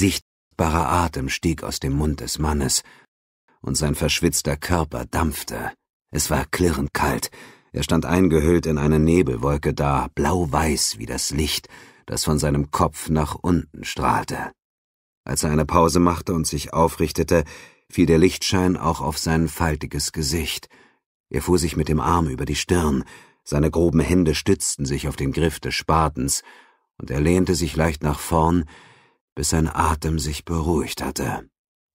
sichtbarer Atem stieg aus dem Mund des Mannes, und sein verschwitzter Körper dampfte. Es war klirrend kalt, er stand eingehüllt in eine Nebelwolke da, blau-weiß wie das Licht, das von seinem Kopf nach unten strahlte. Als er eine Pause machte und sich aufrichtete, fiel der Lichtschein auch auf sein faltiges Gesicht. Er fuhr sich mit dem Arm über die Stirn, seine groben Hände stützten sich auf den Griff des Spatens, und er lehnte sich leicht nach vorn, bis sein Atem sich beruhigt hatte.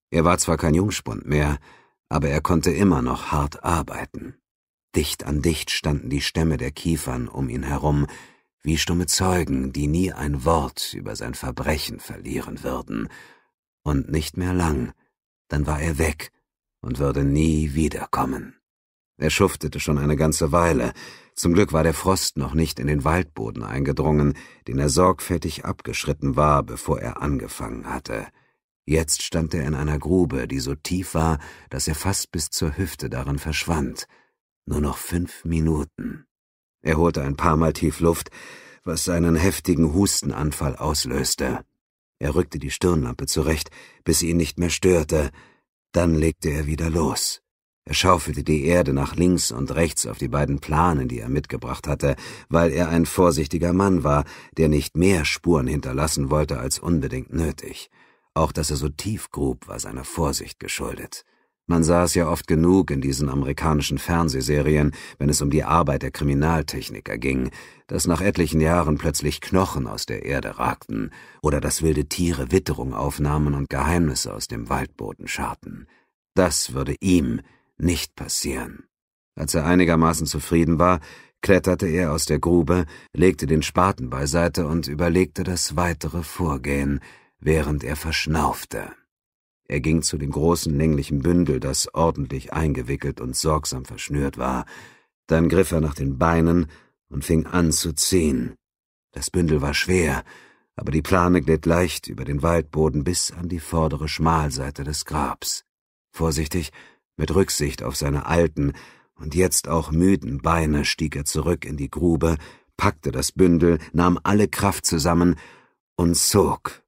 Er war zwar kein Jungspund mehr, aber er konnte immer noch hart arbeiten. Dicht an dicht standen die Stämme der Kiefern um ihn herum, wie stumme Zeugen, die nie ein Wort über sein Verbrechen verlieren würden. Und nicht mehr lang, dann war er weg und würde nie wiederkommen. Er schuftete schon eine ganze Weile. Zum Glück war der Frost noch nicht in den Waldboden eingedrungen, den er sorgfältig abgeschritten war, bevor er angefangen hatte. Jetzt stand er in einer Grube, die so tief war, dass er fast bis zur Hüfte darin verschwand. Nur noch fünf Minuten. Er holte ein paar Mal tief Luft, was seinen heftigen Hustenanfall auslöste. Er rückte die Stirnlampe zurecht, bis sie ihn nicht mehr störte. Dann legte er wieder los. Er schaufelte die Erde nach links und rechts auf die beiden Planen, die er mitgebracht hatte, weil er ein vorsichtiger Mann war, der nicht mehr Spuren hinterlassen wollte als unbedingt nötig. Auch dass er so tief grub, war seiner Vorsicht geschuldet. Man sah es ja oft genug in diesen amerikanischen Fernsehserien, wenn es um die Arbeit der Kriminaltechniker ging, dass nach etlichen Jahren plötzlich Knochen aus der Erde ragten oder dass wilde Tiere Witterung aufnahmen und Geheimnisse aus dem Waldboden scharten. Das würde ihm, nicht passieren. Als er einigermaßen zufrieden war, kletterte er aus der Grube, legte den Spaten beiseite und überlegte das weitere Vorgehen, während er verschnaufte. Er ging zu dem großen länglichen Bündel, das ordentlich eingewickelt und sorgsam verschnürt war, dann griff er nach den Beinen und fing an zu ziehen. Das Bündel war schwer, aber die Plane glitt leicht über den Waldboden bis an die vordere Schmalseite des Grabs. Vorsichtig mit Rücksicht auf seine alten und jetzt auch müden Beine stieg er zurück in die Grube, packte das Bündel, nahm alle Kraft zusammen und zog